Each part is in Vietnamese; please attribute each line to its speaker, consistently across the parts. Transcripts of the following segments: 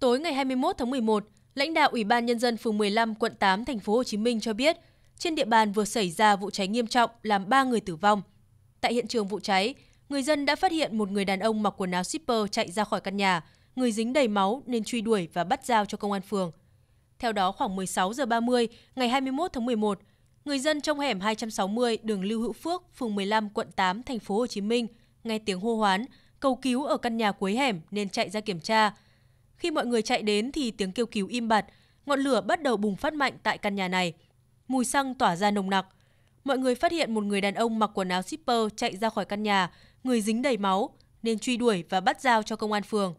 Speaker 1: Tối ngày 21 tháng 11, lãnh đạo Ủy ban nhân dân phường 15, quận 8, thành phố Hồ Chí Minh cho biết, trên địa bàn vừa xảy ra vụ cháy nghiêm trọng làm 3 người tử vong. Tại hiện trường vụ cháy, người dân đã phát hiện một người đàn ông mặc quần áo shipper chạy ra khỏi căn nhà, người dính đầy máu nên truy đuổi và bắt giao cho công an phường. Theo đó, khoảng 16 giờ 30 ngày 21 tháng 11, người dân trong hẻm 260 đường Lưu Hữu Phước, phường 15, quận 8, thành phố Hồ Chí Minh nghe tiếng hô hoán, cầu cứu ở căn nhà cuối hẻm nên chạy ra kiểm tra khi mọi người chạy đến thì tiếng kêu cứu im bặt, ngọn lửa bắt đầu bùng phát mạnh tại căn nhà này. Mùi xăng tỏa ra nồng nặc. Mọi người phát hiện một người đàn ông mặc quần áo shipper chạy ra khỏi căn nhà, người dính đầy máu, nên truy đuổi và bắt giao cho công an phường.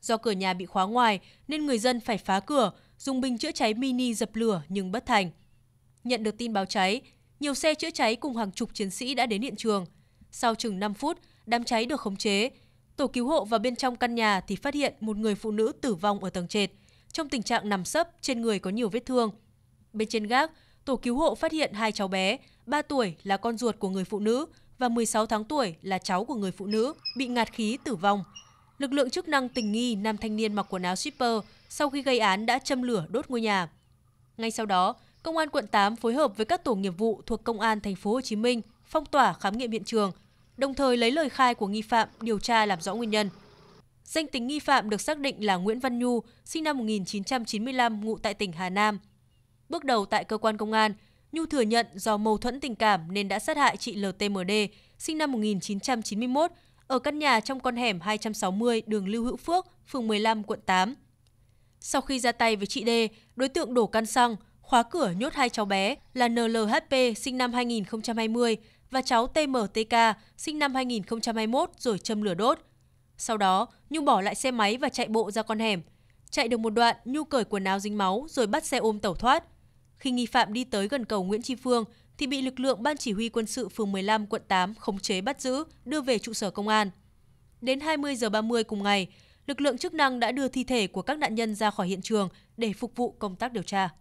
Speaker 1: Do cửa nhà bị khóa ngoài nên người dân phải phá cửa, dùng bình chữa cháy mini dập lửa nhưng bất thành. Nhận được tin báo cháy, nhiều xe chữa cháy cùng hàng chục chiến sĩ đã đến hiện trường. Sau chừng 5 phút, đám cháy được khống chế, Tổ cứu hộ vào bên trong căn nhà thì phát hiện một người phụ nữ tử vong ở tầng trệt, trong tình trạng nằm sấp, trên người có nhiều vết thương. Bên trên gác, tổ cứu hộ phát hiện hai cháu bé, 3 tuổi là con ruột của người phụ nữ và 16 tháng tuổi là cháu của người phụ nữ bị ngạt khí tử vong. Lực lượng chức năng tình nghi nam thanh niên mặc quần áo shipper sau khi gây án đã châm lửa đốt ngôi nhà. Ngay sau đó, công an quận 8 phối hợp với các tổ nghiệp vụ thuộc công an thành phố Hồ Chí Minh phong tỏa khám nghiệm hiện trường, đồng thời lấy lời khai của nghi phạm điều tra làm rõ nguyên nhân. Danh tính nghi phạm được xác định là Nguyễn Văn Nhu, sinh năm 1995, ngụ tại tỉnh Hà Nam. Bước đầu tại cơ quan công an, Nhu thừa nhận do mâu thuẫn tình cảm nên đã sát hại chị LTMD, sinh năm 1991, ở căn nhà trong con hẻm 260 đường Lưu Hữu Phước, phường 15, quận 8. Sau khi ra tay với chị D, đối tượng đổ căn xăng, khóa cửa nhốt hai cháu bé là NLHP sinh năm 2020, và cháu TMTK sinh năm 2021 rồi châm lửa đốt. Sau đó, Nhung bỏ lại xe máy và chạy bộ ra con hẻm. Chạy được một đoạn, Nhu cởi quần áo dính máu rồi bắt xe ôm tẩu thoát. Khi nghi phạm đi tới gần cầu Nguyễn Tri Phương thì bị lực lượng Ban Chỉ huy Quân sự phường 15 quận 8 khống chế bắt giữ, đưa về trụ sở công an. Đến 20 giờ 30 cùng ngày, lực lượng chức năng đã đưa thi thể của các nạn nhân ra khỏi hiện trường để phục vụ công tác điều tra.